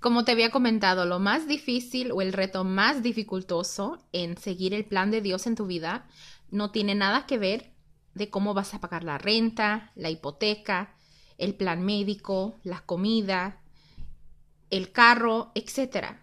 Como te había comentado, lo más difícil o el reto más dificultoso en seguir el plan de Dios en tu vida no tiene nada que ver de cómo vas a pagar la renta, la hipoteca, el plan médico, la comida, el carro, etc.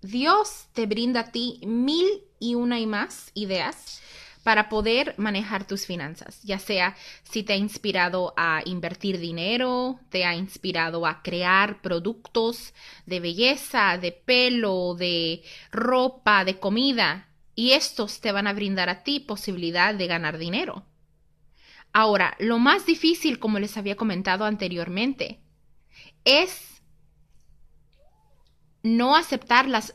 Dios te brinda a ti mil y una y más ideas para poder manejar tus finanzas, ya sea si te ha inspirado a invertir dinero, te ha inspirado a crear productos de belleza, de pelo, de ropa, de comida, y estos te van a brindar a ti posibilidad de ganar dinero. Ahora, lo más difícil, como les había comentado anteriormente, es no aceptar las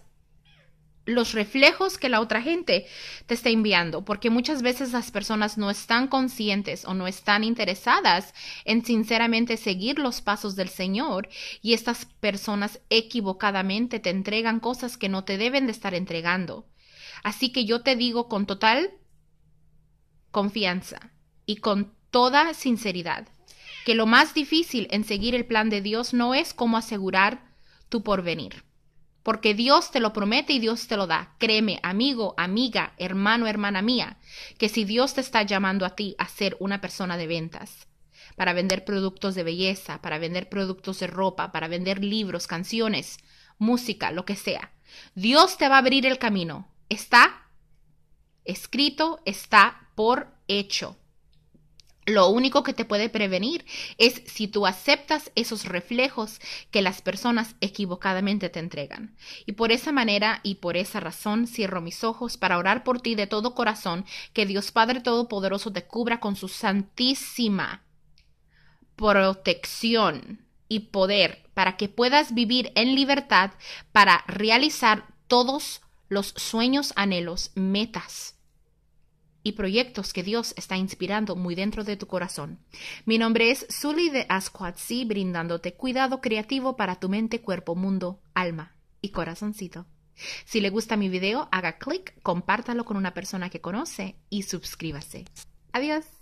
los reflejos que la otra gente te está enviando, porque muchas veces las personas no están conscientes o no están interesadas en sinceramente seguir los pasos del Señor y estas personas equivocadamente te entregan cosas que no te deben de estar entregando. Así que yo te digo con total confianza y con toda sinceridad que lo más difícil en seguir el plan de Dios no es cómo asegurar tu porvenir porque Dios te lo promete y Dios te lo da. Créeme, amigo, amiga, hermano, hermana mía, que si Dios te está llamando a ti a ser una persona de ventas, para vender productos de belleza, para vender productos de ropa, para vender libros, canciones, música, lo que sea, Dios te va a abrir el camino. Está escrito, está por hecho. Lo único que te puede prevenir es si tú aceptas esos reflejos que las personas equivocadamente te entregan. Y por esa manera y por esa razón cierro mis ojos para orar por ti de todo corazón, que Dios Padre Todopoderoso te cubra con su santísima protección y poder para que puedas vivir en libertad para realizar todos los sueños, anhelos, metas y proyectos que Dios está inspirando muy dentro de tu corazón. Mi nombre es Suli de Asquatsi, brindándote cuidado creativo para tu mente, cuerpo, mundo, alma y corazoncito. Si le gusta mi video, haga clic, compártalo con una persona que conoce y suscríbase. Adiós.